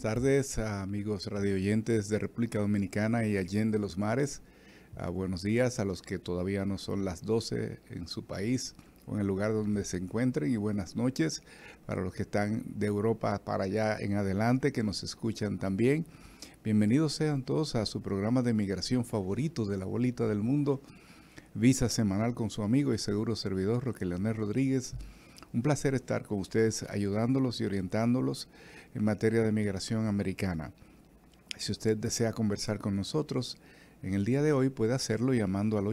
Buenas tardes, amigos radioyentes de República Dominicana y Allende los Mares. Ah, buenos días a los que todavía no son las 12 en su país o en el lugar donde se encuentren y buenas noches para los que están de Europa para allá en adelante, que nos escuchan también. Bienvenidos sean todos a su programa de migración favorito de la bolita del mundo, Visa Semanal con su amigo y seguro servidor Roque Leonel Rodríguez un placer estar con ustedes ayudándolos y orientándolos en materia de migración americana. Si usted desea conversar con nosotros, en el día de hoy puede hacerlo llamando al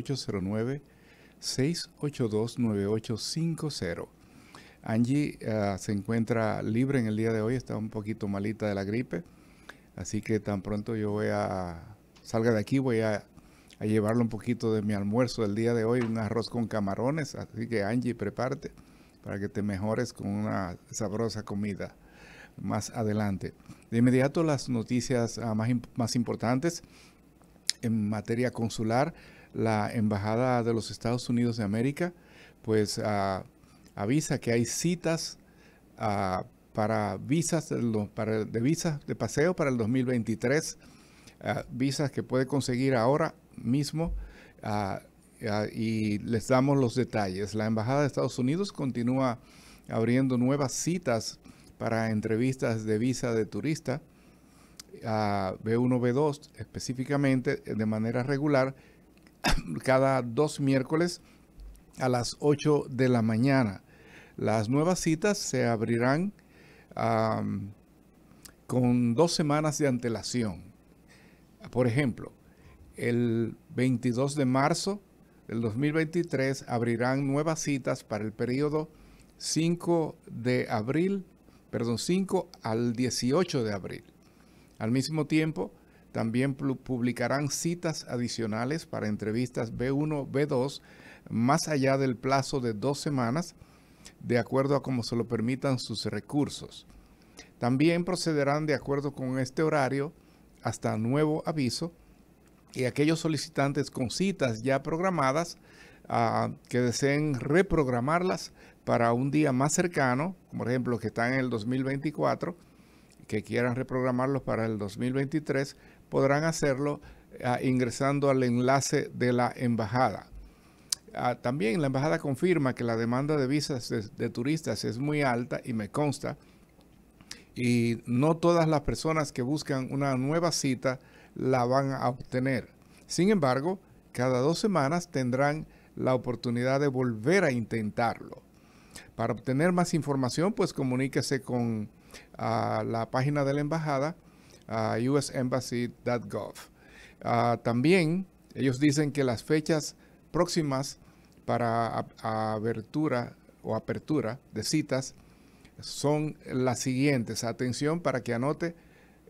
809-682-9850. Angie eh, se encuentra libre en el día de hoy, está un poquito malita de la gripe, así que tan pronto yo voy a, salga de aquí, voy a, a llevarle un poquito de mi almuerzo del día de hoy, un arroz con camarones, así que Angie, prepárate para que te mejores con una sabrosa comida más adelante. De inmediato las noticias ah, más, más importantes en materia consular. La Embajada de los Estados Unidos de América pues ah, avisa que hay citas ah, para visas de, para, de visas de paseo para el 2023, visas que puede conseguir ahora mismo y les damos los detalles. La Embajada de Estados Unidos continúa abriendo nuevas citas para entrevistas de visa de turista a B1, B2 específicamente eh, de manera regular cada dos miércoles a las 8 de la mañana. Las nuevas citas se abrirán con dos semanas de antelación. Por ejemplo, el 22 de marzo el 2023 abrirán nuevas citas para el periodo 5 de abril, perdón, 5 al 18 de abril. Al mismo tiempo, también publicarán citas adicionales para entrevistas B1, B2, más allá del plazo de dos semanas, de acuerdo a como se lo permitan sus recursos. También procederán de acuerdo con este horario hasta nuevo aviso y aquellos solicitantes con citas ya programadas ah, que deseen reprogramarlas para un día más cercano, como por ejemplo que están en el 2024, que quieran reprogramarlos para el 2023, podrán hacerlo ah, ingresando al enlace de la embajada. Ah, también la embajada confirma que la demanda de visas de turistas es muy alta y me consta, y no todas las personas que buscan una nueva cita la van a obtener. Sin embargo, cada dos semanas tendrán la oportunidad de volver a intentarlo. Para obtener más información, pues comuníquese con la página de la embajada, usembassy.gov. Ah, también ellos dicen que las fechas próximas para abertura o apertura de citas son las siguientes. Atención para que anote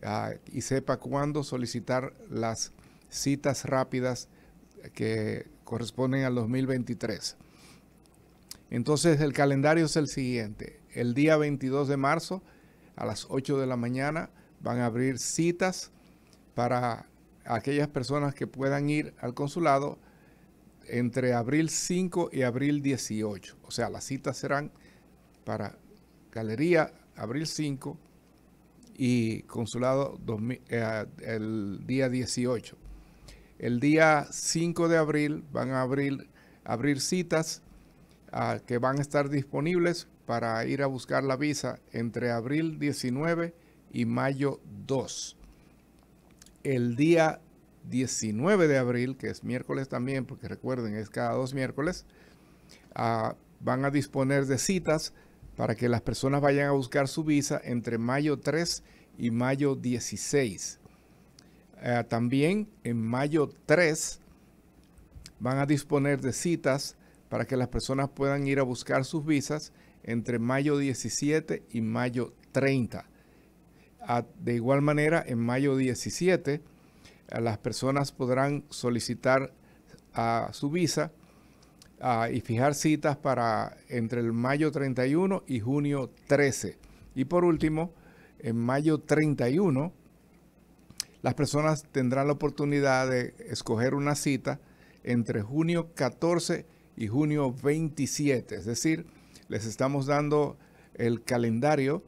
Ah, y sepa cuándo solicitar las citas rápidas que corresponden al 2023. Entonces el calendario es el siguiente. El día 22 de marzo a las 8 de la mañana van a abrir citas para aquellas personas que puedan ir al consulado entre abril 5 y abril 18. O sea, las citas serán para galería abril 5 y consulado eh, el día 18. El día 5 de abril van a abrir, abrir citas ah, que van a estar disponibles para ir a buscar la visa entre abril 19 y mayo 2. El día 19 de abril, que es miércoles también, porque recuerden, es cada dos miércoles, ah, van a disponer de citas para que las personas vayan a buscar su visa entre mayo 3 y mayo 16. Ah, también en mayo 3 van a disponer de citas para que las personas puedan ir a buscar sus visas entre mayo 17 y mayo 30. Ah, de igual manera, en mayo 17 ah, las personas podrán solicitar a su visa y fijar citas para entre el mayo 31 y junio 13. Y por último, en mayo 31, las personas tendrán la oportunidad de escoger una cita entre junio 14 y junio 27. Es decir, les estamos dando el calendario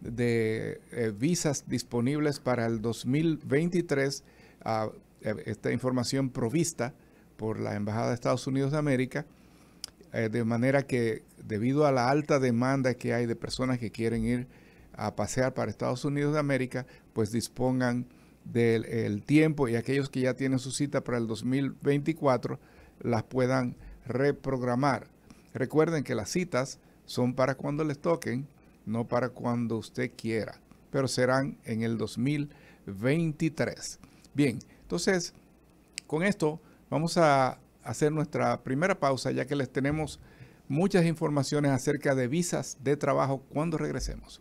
de eh, visas disponibles para el 2023. Eh, esta información provista por la Embajada de Estados Unidos de América, eh, de manera que debido a la alta demanda que hay de personas que quieren ir a pasear para Estados Unidos de América, pues dispongan del tiempo y aquellos que ya tienen su cita para el 2024 las puedan reprogramar. Recuerden que las citas son para cuando les toquen, no para cuando usted quiera, pero serán en el 2023. Bien, entonces, con esto Vamos a hacer nuestra primera pausa ya que les tenemos muchas informaciones acerca de visas de trabajo cuando regresemos.